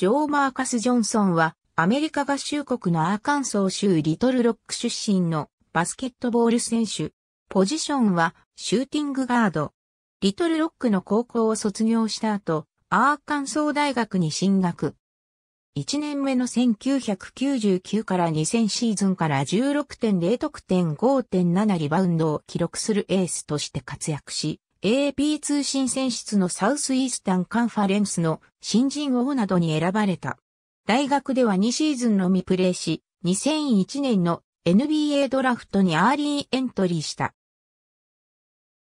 ジョー・マーカス・ジョンソンは、アメリカ合衆国のアーカンソー州リトルロック出身のバスケットボール選手。ポジションはシューティングガード。リトルロックの高校を卒業した後、アーカンソー大学に進学。1年目の1999から2000シーズンから16.0得点5.7リバウンドを記録するエースとして活躍し、AP 通信選出のサウスイースタンカンファレンスの新人王などに選ばれた。大学では2シーズンのみプレーし、2001年の NBA ドラフトにアーリーエントリーした。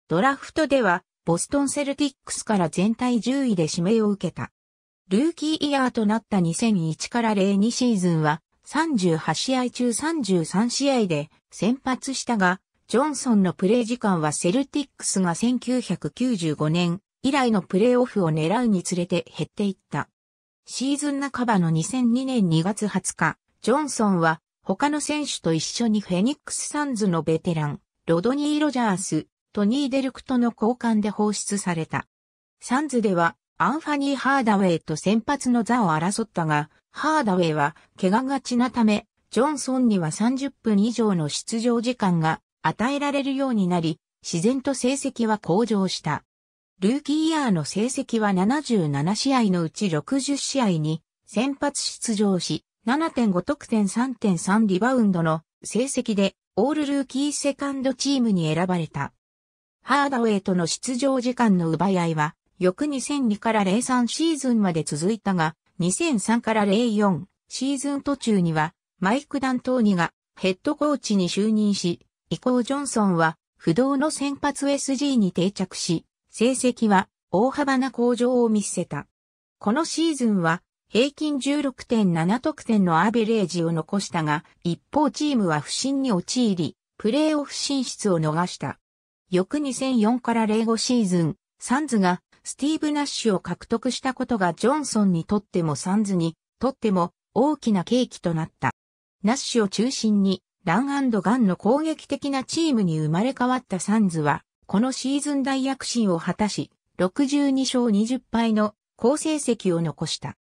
ドラフトでは、ボストンセルティックスから全体10位で指名を受けた。ルーキーイヤーとなった2001から02シーズンは38試合中33試合で先発したが、ジョンソンのプレー時間はセルティックスが1995年以来のプレーオフを狙うにつれて減っていった。シーズン半ばの2002年2月20日、ジョンソンは他の選手と一緒にフェニックスサンズのベテラン、ロドニー・ロジャース、トニー・デルクとの交換で放出された。サンズではアンファニー・ハーダウェイと先発の座を争ったが、ハーダウェイは怪我がちなため、ジョンソンには30分以上の出場時間が与えられるようになり、自然と成績は向上した。ルーキーイヤーの成績は77試合のうち60試合に先発出場し、7.5得点3.3リバウンドの成績でオールルーキーセカンドチームに選ばれた。ハーダウェイとの出場時間の奪い合いは、翌2002から03シーズンまで続いたが、2003から04シーズン途中には、マイク・ダントーニがヘッドコーチに就任し、以降ジョンソンは不動の先発 SG に定着し、成績は大幅な向上を見せた。このシーズンは平均16.7得点のアベレージを残したが、一方チームは不振に陥り、プレーオフ進出を逃した。翌2004から05シーズン、サンズがスティーブ・ナッシュを獲得したことがジョンソンにとってもサンズにとっても大きな契機となった。ナッシュを中心にランガンの攻撃的なチームに生まれ変わったサンズは、このシーズン大躍進を果たし、62勝20敗の好成績を残した。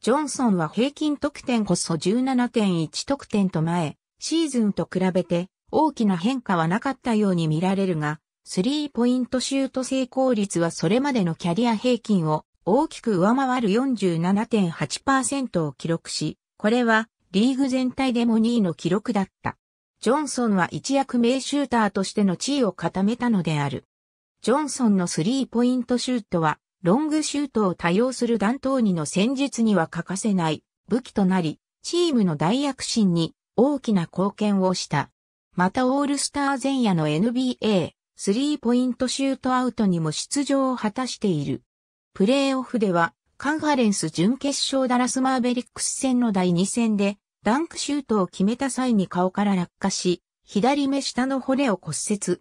ジョンソンは平均得点こそ17.1得点と前、シーズンと比べて大きな変化はなかったように見られるが、スリーポイントシュート成功率はそれまでのキャリア平均を大きく上回る47.8%を記録し、これはリーグ全体でも2位の記録だった。ジョンソンは一躍名シューターとしての地位を固めたのである。ジョンソンのスリーポイントシュートは、ロングシュートを多用する弾頭にの戦術には欠かせない武器となり、チームの大躍進に大きな貢献をした。またオールスター前夜の NBA、スリーポイントシュートアウトにも出場を果たしている。プレーオフでは、カンファレンス準決勝ダラスマーベリックス戦の第2戦で、ダンクシュートを決めた際に顔から落下し、左目下の骨を骨折。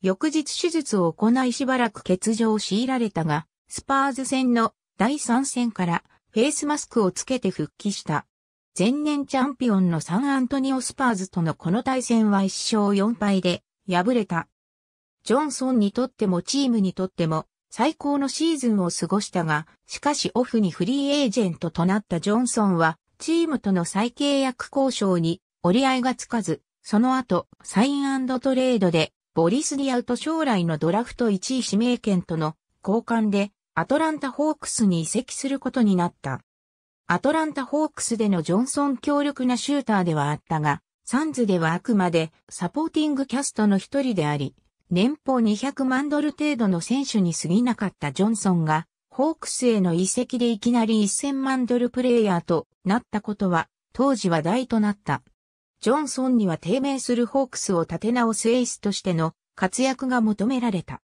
翌日手術を行いしばらく欠場を強いられたが、スパーズ戦の第3戦からフェイスマスクをつけて復帰した。前年チャンピオンのサンアントニオスパーズとのこの対戦は1勝4敗で敗れた。ジョンソンにとってもチームにとっても最高のシーズンを過ごしたが、しかしオフにフリーエージェントとなったジョンソンはチームとの再契約交渉に折り合いがつかず、その後、サイントレードで、ボリス・ディアウト将来のドラフト1位指名権との交換で、アトランタ・ホークスに移籍することになった。アトランタ・ホークスでのジョンソン強力なシューターではあったが、サンズではあくまでサポーティングキャストの一人であり、年俸200万ドル程度の選手に過ぎなかったジョンソンが、ホークスへの移籍でいきなり1000万ドルプレイヤーとなったことは、当時話題となった。ジョンソンには低迷するホークスを立て直すエースとしての活躍が求められた。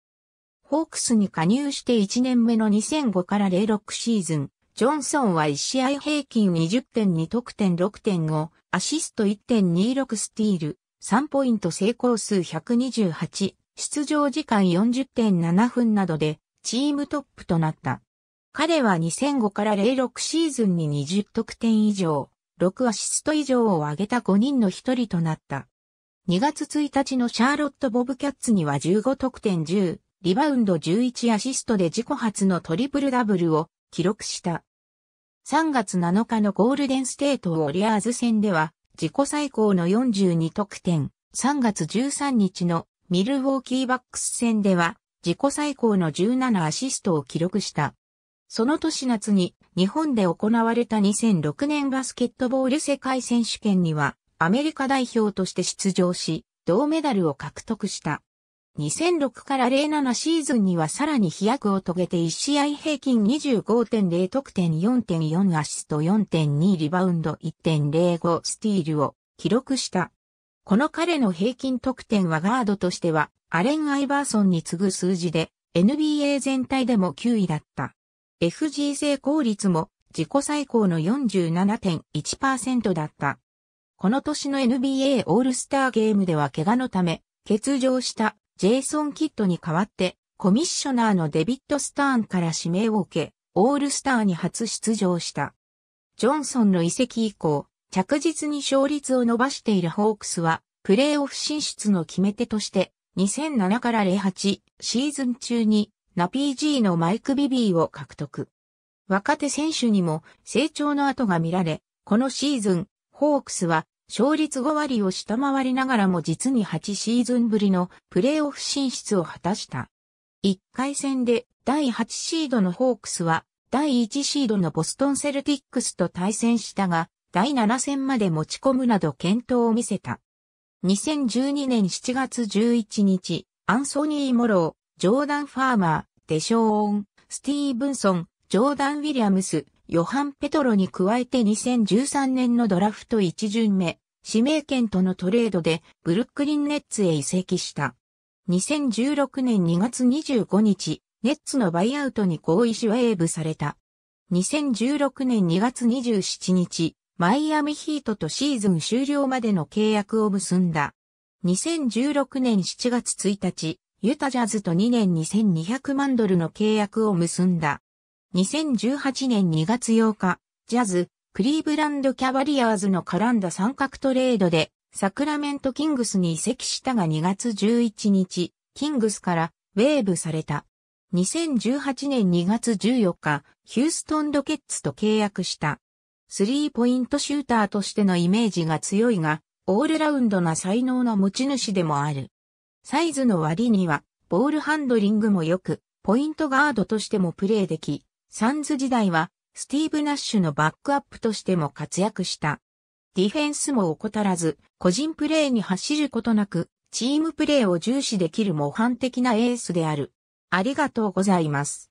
ホークスに加入して1年目の2005から06シーズン、ジョンソンは1試合平均20.2得点6.5、アシスト1.26スティール、3ポイント成功数128、出場時間40.7分などでチームトップとなった。彼は2005から06シーズンに20得点以上、6アシスト以上を挙げた5人の一人となった。2月1日のシャーロット・ボブキャッツには15得点10、リバウンド11アシストで自己初のトリプルダブルを記録した。3月7日のゴールデンステートウォリアーズ戦では、自己最高の42得点。3月13日のミルウォーキーバックス戦では、自己最高の17アシストを記録した。その年夏に日本で行われた2006年バスケットボール世界選手権にはアメリカ代表として出場し、銅メダルを獲得した。2006から07シーズンにはさらに飛躍を遂げて1試合平均25.0得点4.4アシスト4.2リバウンド1.05スティールを記録した。この彼の平均得点はガードとしてはアレン・アイバーソンに次ぐ数字で NBA 全体でも9位だった。FG 成功率も自己最高の47.1%だった。この年の NBA オールスターゲームでは怪我のため欠場したジェイソン・キッドに代わってコミッショナーのデビッド・スターンから指名を受け、オールスターに初出場した。ジョンソンの移籍以降、着実に勝率を伸ばしているホークスは、プレーオフ進出の決め手として、2007から08シーズン中にナピージーのマイク・ビビーを獲得。若手選手にも成長の跡が見られ、このシーズン、ホークスは勝率5割を下回りながらも実に8シーズンぶりのプレーオフ進出を果たした。1回戦で第8シードのホークスは第1シードのボストンセルティックスと対戦したが、第7戦まで持ち込むなど健闘を見せた。2012年7月11日、アンソニー・モロー、ジョーダン・ファーマー、デショーン、スティーブンソン、ジョーダン・ウィリアムス、ヨハン・ペトロに加えて2013年のドラフト1巡目、指名権とのトレードでブルックリン・ネッツへ移籍した。2016年2月25日、ネッツのバイアウトに合意しウェーブされた。2016年2月27日、マイアミヒートとシーズン終了までの契約を結んだ。2016年7月1日、ユタジャズと2年2200万ドルの契約を結んだ。2018年2月8日、ジャズ、クリーブランドキャバリアーズの絡んだ三角トレードで、サクラメントキングスに移籍したが2月11日、キングスからウェーブされた。2018年2月14日、ヒューストンロケッツと契約した。スリーポイントシューターとしてのイメージが強いが、オールラウンドな才能の持ち主でもある。サイズの割には、ボールハンドリングも良く、ポイントガードとしてもプレーでき、サンズ時代は、スティーブ・ナッシュのバックアップとしても活躍した。ディフェンスも怠らず、個人プレーに走ることなく、チームプレーを重視できる模範的なエースである。ありがとうございます。